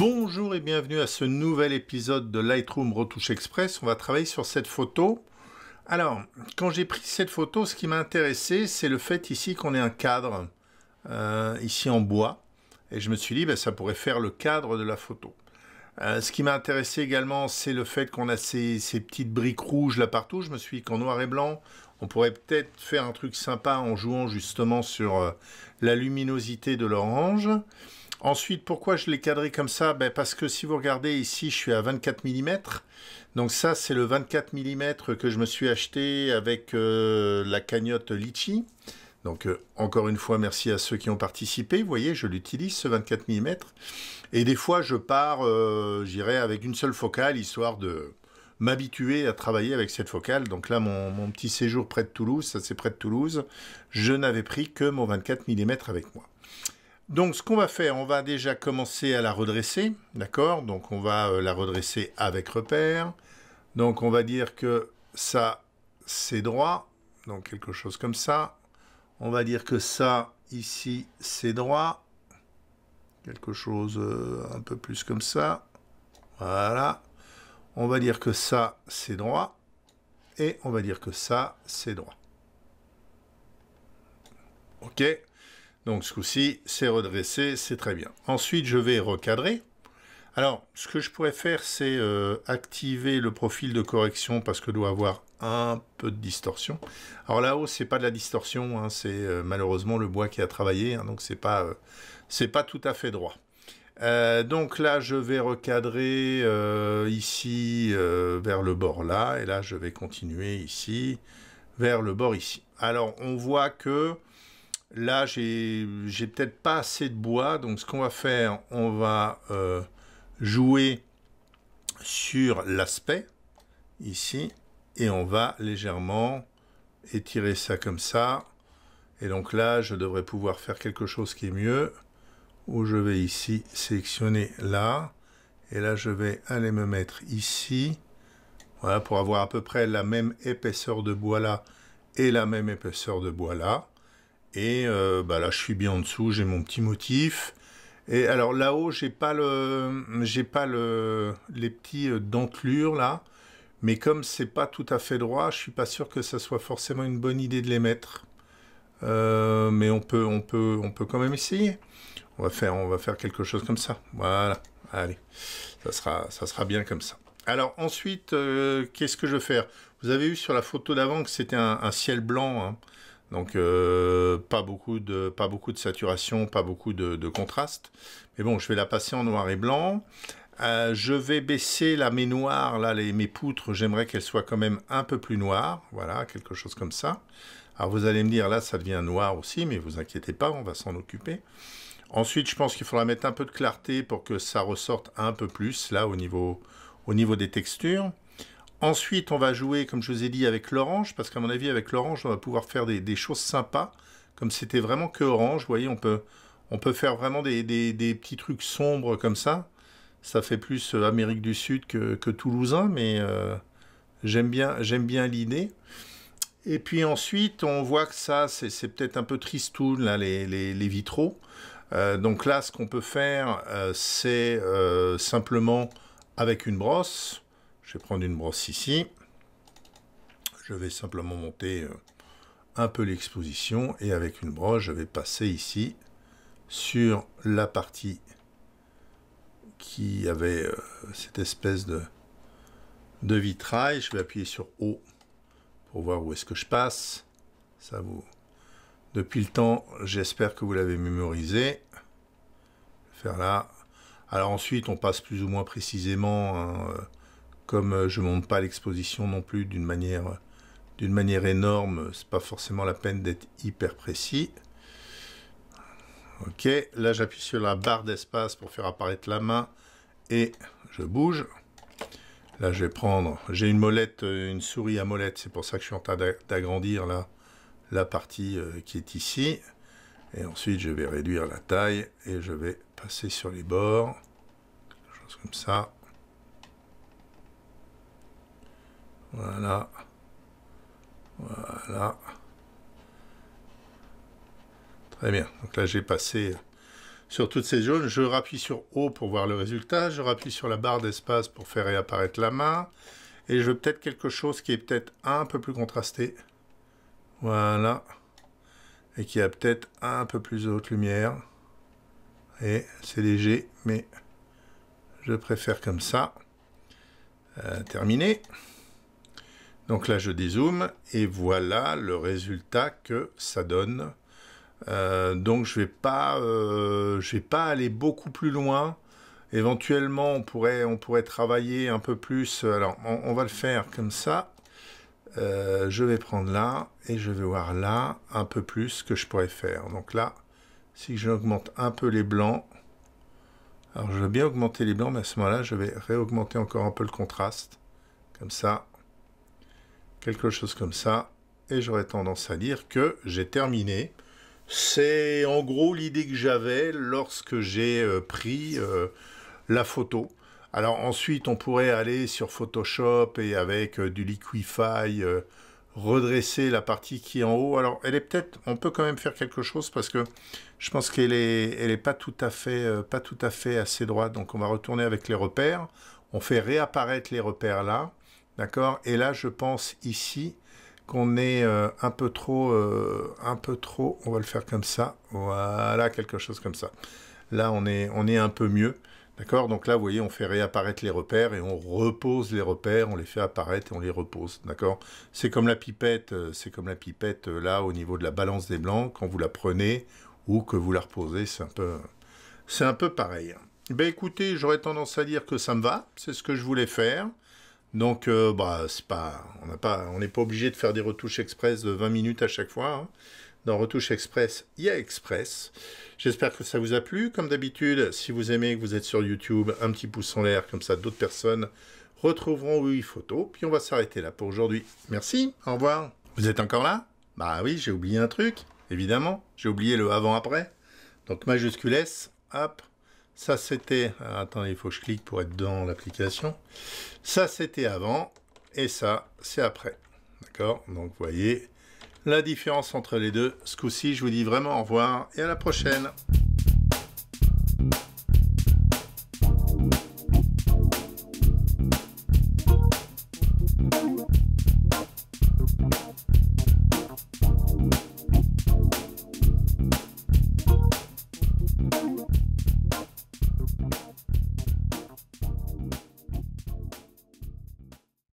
Bonjour et bienvenue à ce nouvel épisode de Lightroom Retouche Express. On va travailler sur cette photo. Alors, quand j'ai pris cette photo, ce qui m'a intéressé, c'est le fait ici qu'on ait un cadre, euh, ici en bois. Et je me suis dit, ben, ça pourrait faire le cadre de la photo. Euh, ce qui m'a intéressé également, c'est le fait qu'on a ces, petites briques rouges là partout. Je me suis dit qu'en noir et blanc, on pourrait peut-être faire un truc sympa en jouant justement sur euh, la luminosité de l'orange. Ensuite, pourquoi je l'ai cadré comme ça ben, Parce que si vous regardez ici, je suis à 24 mm. Donc ça, c'est le 24 mm que je me suis acheté avec euh, la cagnotte Litchi. Donc euh, encore une fois, merci à ceux qui ont participé. Vous voyez, je l'utilise, ce 24 mm. Et des fois, je pars, euh, j'irai avec une seule focale, histoire de m'habituer à travailler avec cette focale. Donc là, mon, mon petit séjour près de Toulouse, ça c'est près de Toulouse, je n'avais pris que mon 24 mm avec moi. Donc ce qu'on va faire, on va déjà commencer à la redresser, d'accord Donc on va euh, la redresser avec repère. Donc on va dire que ça, c'est droit, donc quelque chose comme ça. On va dire que ça, ici, c'est droit. Quelque chose euh, un peu plus comme ça. Voilà. On va dire que ça, c'est droit. Et on va dire que ça, c'est droit. OK donc ce coup-ci, c'est redressé, c'est très bien. Ensuite, je vais recadrer. Alors, ce que je pourrais faire, c'est euh, activer le profil de correction parce que doit avoir un peu de distorsion. Alors là-haut, n'est pas de la distorsion, hein, c'est euh, malheureusement le bois qui a travaillé, hein, donc c'est pas, euh, c'est pas tout à fait droit. donc là, je vais recadrer ici vers le bord là, et là, je vais continuer ici vers le bord ici. Alors, on voit que Là, j'ai peut-être pas assez de bois, donc ce qu'on va faire, on va euh, jouer sur l'aspect, ici, et on va légèrement étirer ça comme ça. Et donc là, je devrais pouvoir faire quelque chose qui est mieux, où je vais ici sélectionner là, et là, je vais aller me mettre ici, voilà, pour avoir à peu près la même épaisseur de bois là, et la même épaisseur de bois là. Et euh, bah là, je suis bien en dessous, j'ai mon petit motif. Et alors là-haut, j'ai pas le, j'ai pas le, les petits euh, dentelures là. Mais comme c'est pas tout à fait droit, je suis pas sûr que ça soit forcément une bonne idée de les mettre. Euh, mais on peut, on peut, on peut quand même essayer. On va faire, on va faire quelque chose comme ça. Voilà. Allez, ça sera, ça sera bien comme ça. Alors ensuite, qu'est-ce que je vais faire Vous avez vu sur la photo d'avant que c'était un, ciel blanc. Hein. Donc euh, pas, beaucoup de, pas beaucoup de saturation, pas beaucoup de, contraste. Mais bon, je vais la passer en noir et blanc. Euh, je vais baisser la mes noirs, là, les, mes poutres, j'aimerais qu'elles soient quand même un peu plus noires. Voilà, quelque chose comme ça. Alors vous allez me dire, là, ça devient noir aussi, mais vous inquiétez pas, on va s'en occuper. Ensuite, je pense qu'il faudra mettre un peu de clarté pour que ça ressorte un peu plus, là, au niveau des textures. Ensuite, on va jouer, comme je vous ai dit, avec l'orange, parce qu'à mon avis, avec l'orange, on va pouvoir faire des, choses sympas. Comme c'était vraiment que orange, vous voyez, on peut, on peut faire vraiment des, petits trucs sombres comme ça. Ça fait plus euh, Amérique du Sud que, Toulousain, mais euh, j'aime bien, bien l'idée. Et puis ensuite, on voit que ça, c'est peut-être un peu tristoun, là, les, vitraux. Euh, donc là, ce qu'on peut faire, c'est simplement avec une brosse, je vais prendre une brosse ici. Je vais simplement monter euh, un peu l'exposition et avec une brosse, je vais passer ici sur la partie qui avait euh, cette espèce de, vitrail. Je vais appuyer sur haut pour voir où est-ce que je passe. Ça vous... Depuis le temps, j'espère que vous l'avez mémorisé. faire là. Alors ensuite, on passe plus ou moins précisément... Hein, euh, comme euh, je ne monte pas l'exposition non plus d'une manière, euh, d'une manière énorme, c'est pas forcément la peine d'être hyper précis. Ok, là j'appuie sur la barre d'espace pour faire apparaître la main et je bouge. Là je vais prendre, j'ai une molette, euh, une souris à molette, c'est pour ça que je suis en train d'agrandir là la partie qui est ici. Et ensuite je vais réduire la taille et je vais passer sur les bords, quelque chose comme ça. Voilà. Voilà. Très bien. Donc là, j'ai passé sur toutes ces jaunes. Je rappuie sur haut pour voir le résultat. Je rappuie sur la barre d'espace pour faire réapparaître la main. Et je veux peut-être quelque chose qui est peut-être un peu plus contrasté. Voilà. Et qui a peut-être un peu plus de haute lumière. Et c'est léger, mais je préfère comme ça. Euh, terminé. Donc là, je dézoome et voilà le résultat que ça donne. Euh, donc je ne euh, vais, pas aller beaucoup plus loin. Éventuellement, on pourrait, on pourrait travailler un peu plus. Alors, on, va le faire comme ça. Euh, je vais prendre là et je vais voir là un peu plus ce que je pourrais faire. Donc là, si j'augmente un peu les blancs, alors je veux bien augmenter les blancs, mais à ce moment-là, je vais réaugmenter encore un peu le contraste. Comme ça, quelque chose comme ça, et j'aurais tendance à dire que j'ai terminé. C'est en gros l'idée que j'avais lorsque j'ai euh, pris euh, la photo. Alors ensuite, on pourrait aller sur Photoshop et avec euh, du Liquify redresser la partie qui est en haut. Alors elle est peut-être, on peut quand même faire quelque chose parce que je pense qu'elle est, elle est pas tout à fait, pas tout à fait assez droite. Donc on va retourner avec les repères. On fait réapparaître les repères là. D'accord Et là, je pense ici qu'on est euh, un peu trop, euh, un peu trop, on va le faire comme ça. Voilà, quelque chose comme ça. Là, on est, un peu mieux. D'accord Donc là, vous voyez, on fait réapparaître les repères et on repose les repères, on les fait apparaître et on les repose. D'accord C'est comme la pipette, euh, c'est comme la pipette là au niveau de la balance des blancs, quand vous la prenez ou que vous la reposez, c'est un peu, c'est un peu pareil. Ben écoutez, j'aurais tendance à dire que ça me va, c'est ce que je voulais faire. Donc, euh, bah, c'est pas, on n'est pas, obligé de faire des retouches express de 20 minutes à chaque fois. Hein. Dans Retouche Express, il y a Express. J'espère que ça vous a plu. Comme d'habitude, si vous aimez, que vous êtes sur YouTube, un petit pouce en l'air, comme ça d'autres personnes retrouveront oui photo. Puis on va s'arrêter là pour aujourd'hui. Merci, au revoir. Vous êtes encore là Bah oui, j'ai oublié un truc, évidemment. J'ai oublié le avant-après. Donc majuscules, hop. Ça, c'était... Ah, attendez, il faut que je clique pour être dans l'application. Ça, c'était avant. Et ça, c'est après. D'accord Donc, vous voyez la différence entre les deux. Ce coup-ci, je vous dis vraiment au revoir et à la prochaine.